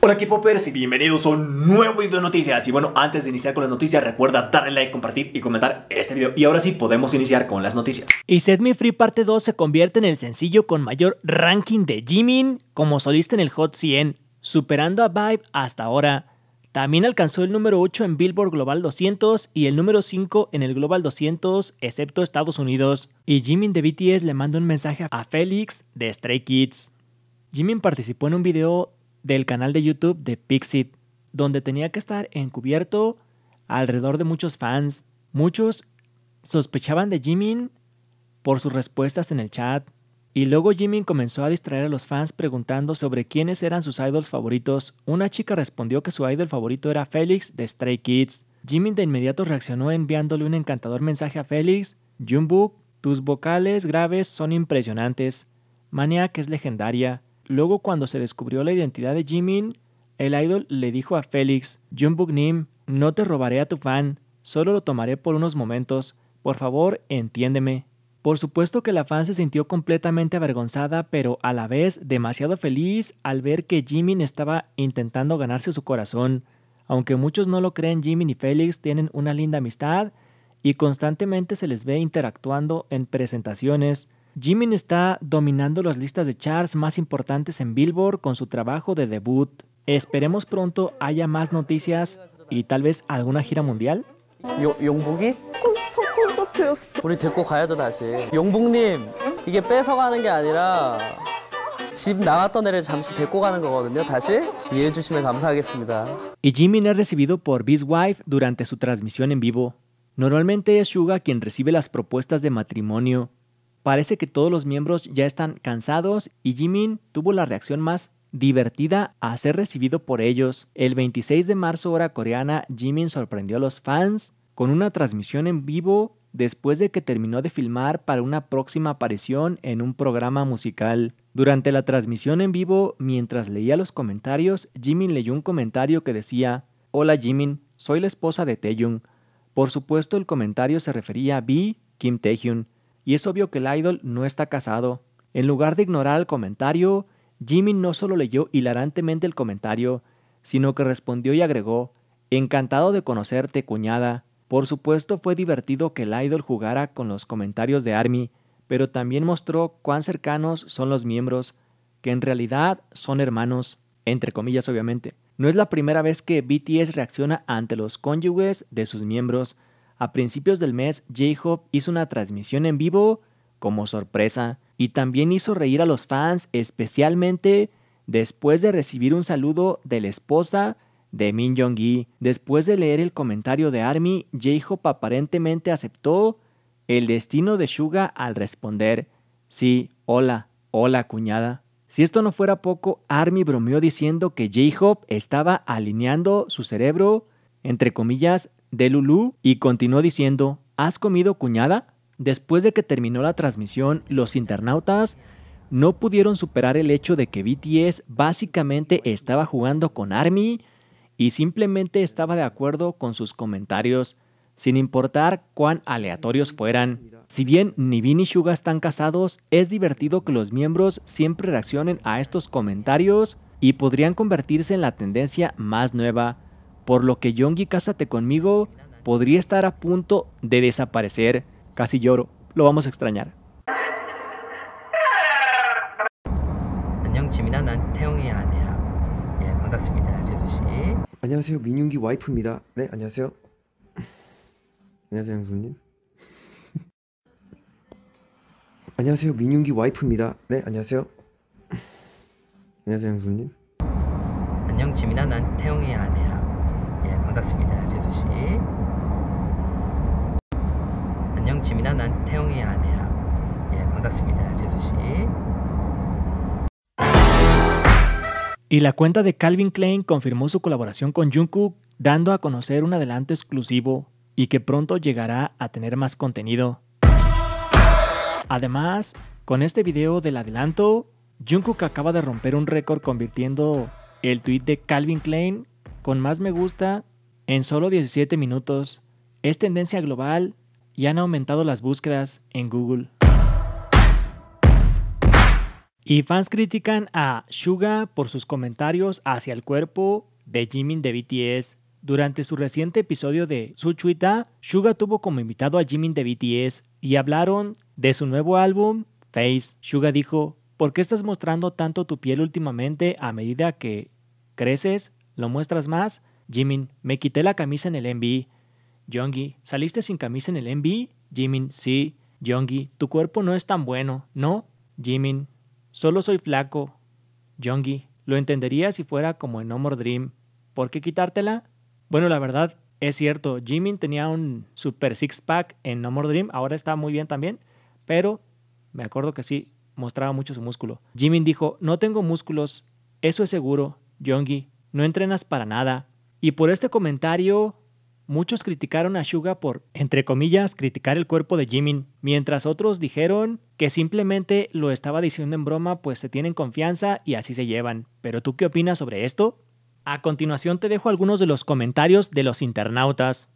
Hola equipo y bienvenidos a un nuevo video de noticias. Y bueno, antes de iniciar con las noticias, recuerda darle like, compartir y comentar este video. Y ahora sí, podemos iniciar con las noticias. Y Set Me Free Parte 2 se convierte en el sencillo con mayor ranking de Jimin como solista en el Hot 100, superando a Vibe hasta ahora. También alcanzó el número 8 en Billboard Global 200 y el número 5 en el Global 200, excepto Estados Unidos. Y Jimin de BTS le mandó un mensaje a Félix de Stray Kids. Jimin participó en un video del canal de YouTube de Pixit, donde tenía que estar encubierto alrededor de muchos fans. Muchos sospechaban de Jimin por sus respuestas en el chat. Y luego Jimin comenzó a distraer a los fans preguntando sobre quiénes eran sus idols favoritos. Una chica respondió que su idol favorito era Félix de Stray Kids. Jimin de inmediato reaccionó enviándole un encantador mensaje a Félix. Jungkook, tus vocales graves son impresionantes. Maniac es legendaria. Luego cuando se descubrió la identidad de Jimin, el idol le dijo a Félix, Jungkook Nim, no te robaré a tu fan, solo lo tomaré por unos momentos. Por favor, entiéndeme. Por supuesto que la fan se sintió completamente avergonzada, pero a la vez demasiado feliz al ver que Jimin estaba intentando ganarse su corazón. Aunque muchos no lo creen, Jimin y Félix tienen una linda amistad y constantemente se les ve interactuando en presentaciones. Jimin está dominando las listas de charts más importantes en Billboard con su trabajo de debut. Esperemos pronto haya más noticias y tal vez alguna gira mundial. 요, 용복이? 첫 콘서트였어. 우리 데리고 가야죠, 다시. 용복님, 이게 뺏어가는 게 아니라 집 나왔던 애를 잠시 데리고 가는 거거든요. 다시 이해해 주시면 감사하겠습니다. Y Jimin es recibido por Beast Wife durante su transmisión en vivo. Normalmente es Suga quien recibe las propuestas de matrimonio. Parece que todos los miembros ya están cansados y Jimin tuvo la reacción más divertida a ser recibido por ellos. El 26 de marzo hora coreana, Jimin sorprendió a los fans con una transmisión en vivo después de que terminó de filmar para una próxima aparición en un programa musical. Durante la transmisión en vivo, mientras leía los comentarios, Jimin leyó un comentario que decía, Hola Jimin, soy la esposa de Taehyung... Por supuesto el comentario se refería a B. Kim Taehyung... y es obvio que el idol no está casado. En lugar de ignorar el comentario, Jimmy no solo leyó hilarantemente el comentario, sino que respondió y agregó, Encantado de conocerte, cuñada. Por supuesto fue divertido que el idol jugara con los comentarios de Army, pero también mostró cuán cercanos son los miembros, que en realidad son hermanos, entre comillas obviamente. No es la primera vez que BTS reacciona ante los cónyuges de sus miembros. A principios del mes, J-Hope hizo una transmisión en vivo como sorpresa y también hizo reír a los fans, especialmente después de recibir un saludo de la esposa de Min Jong-gi. Después de leer el comentario de Army, j Hop aparentemente aceptó el destino de Suga al responder: Sí, hola, hola cuñada. Si esto no fuera poco, Army bromeó diciendo que j Hop estaba alineando su cerebro, entre comillas, de Lulu y continuó diciendo: ¿Has comido cuñada? Después de que terminó la transmisión, los internautas no pudieron superar el hecho de que BTS básicamente estaba jugando con Army y simplemente estaba de acuerdo con sus comentarios, sin importar cuán aleatorios fueran. Si bien ni Nivin y Suga están casados, es divertido que los miembros siempre reaccionen a estos comentarios y podrían convertirse en la tendencia más nueva, por lo que Yongi Cásate conmigo podría estar a punto de desaparecer. Casi lloro. Lo vamos a extrañar. 지민아, 난 태용의 네, 아내야. 예, 반갑습니다. 재수 씨. 안녕하세요 민윤기 와이프입니다. 네 안녕하세요. 안녕하세요 형수님. 안녕하세요 민윤기 와이프입니다. 네 안녕하세요. 안녕하세요 형수님. 안녕 지민아, 난 태용의 네, 아내야. 예, 반갑습니다. 재수 씨. Y la cuenta de Calvin Klein confirmó su colaboración con Jungkook, dando a conocer un adelanto exclusivo y que pronto llegará a tener más contenido. Además, con este video del adelanto, Jungkook acaba de romper un récord convirtiendo el tweet de Calvin Klein con más me gusta en solo 17 minutos. Es tendencia global y han aumentado las búsquedas en Google. Y fans critican a Suga por sus comentarios hacia el cuerpo de Jimin de BTS. Durante su reciente episodio de su Chuita, Suga tuvo como invitado a Jimin de BTS y hablaron de su nuevo álbum, Face. Suga dijo, ¿por qué estás mostrando tanto tu piel últimamente a medida que creces? ¿Lo muestras más? Jimin, me quité la camisa en el MV Jongi, saliste sin camisa en el MV? Jimin, sí. Jungkook tu cuerpo no es tan bueno, ¿no? Jimin, solo soy flaco. Jungkook lo entendería si fuera como en No More Dream. ¿Por qué quitártela? Bueno, la verdad, es cierto, Jimin tenía un super six-pack en No More Dream, ahora está muy bien también, pero me acuerdo que sí, mostraba mucho su músculo. Jimin dijo, no tengo músculos, eso es seguro, Yongi, no entrenas para nada. Y por este comentario Muchos criticaron a Suga por, entre comillas, criticar el cuerpo de Jimin, mientras otros dijeron que simplemente lo estaba diciendo en broma, pues se tienen confianza y así se llevan. Pero tú qué opinas sobre esto? A continuación te dejo algunos de los comentarios de los internautas.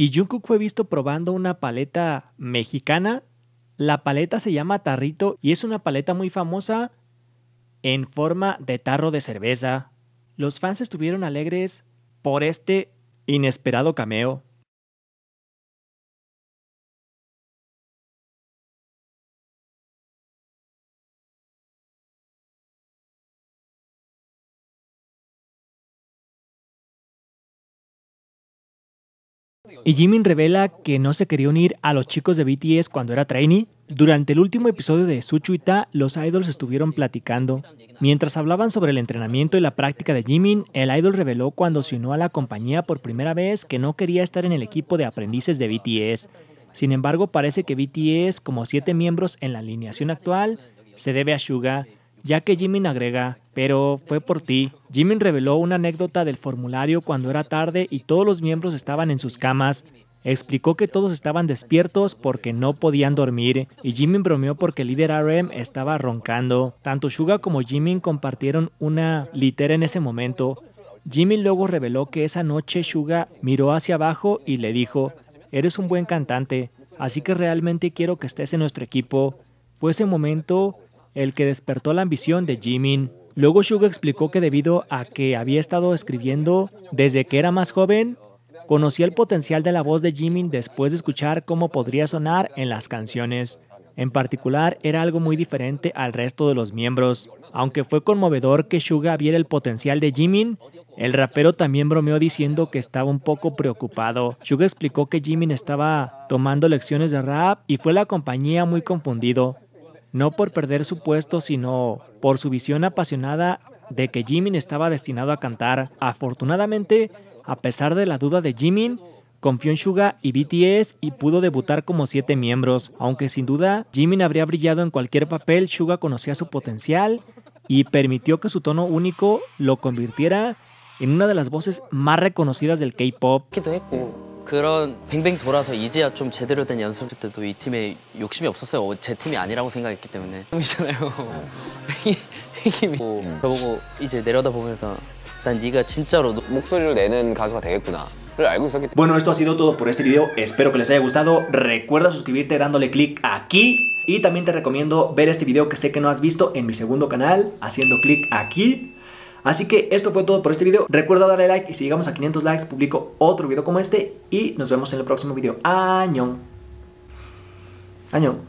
Y Jungkook fue visto probando una paleta mexicana. La paleta se llama tarrito y es una paleta muy famosa en forma de tarro de cerveza. Los fans estuvieron alegres por este inesperado cameo. Y Jimin revela que no se quería unir a los chicos de BTS cuando era trainee. Durante el último episodio de Ta, los idols estuvieron platicando. Mientras hablaban sobre el entrenamiento y la práctica de Jimin, el idol reveló cuando se unió a la compañía por primera vez que no quería estar en el equipo de aprendices de BTS. Sin embargo, parece que BTS, como siete miembros en la alineación actual, se debe a Suga, ya que Jimin agrega, pero fue por ti. Jimin reveló una anécdota del formulario cuando era tarde y todos los miembros estaban en sus camas. Explicó que todos estaban despiertos porque no podían dormir y Jimin bromeó porque el líder RM estaba roncando. Tanto Suga como Jimin compartieron una litera en ese momento. Jimin luego reveló que esa noche Suga miró hacia abajo y le dijo, eres un buen cantante, así que realmente quiero que estés en nuestro equipo. Fue pues ese momento el que despertó la ambición de Jimin. Luego Suga explicó que debido a que había estado escribiendo desde que era más joven, conocía el potencial de la voz de Jimin después de escuchar cómo podría sonar en las canciones. En particular, era algo muy diferente al resto de los miembros. Aunque fue conmovedor que Suga viera el potencial de Jimin, el rapero también bromeó diciendo que estaba un poco preocupado. Suga explicó que Jimin estaba tomando lecciones de rap y fue la compañía muy confundido, no por perder su puesto, sino por su visión apasionada de que Jimin estaba destinado a cantar. Afortunadamente, a pesar de la duda de Jimin, confió en Suga y BTS y pudo debutar como siete miembros. Aunque sin duda Jimin habría brillado en cualquier papel, Suga conocía su potencial y permitió que su tono único lo convirtiera en una de las voces más reconocidas del K-pop. 그런 뱅뱅 돌아서 이제야 좀 제대로 된 연습 때도 이 팀에 욕심이 없었어요. 제 팀이 아니라고 생각했기 때문에. 이잖아요. 흑임이. 저보고 이제 내려다보면서 난 네가 진짜로 목소리를 내는 가수가 되겠구나. Bueno, esto ha sido todo por este video, espero que les haya gustado, recuerda suscribirte dándole click aquí y también te recomiendo ver este video que sé que no has visto en mi segundo canal haciendo clic aquí Así que esto fue todo por este video. Recuerda darle like y si llegamos a 500 likes publico otro video como este y nos vemos en el próximo video. Año. Año.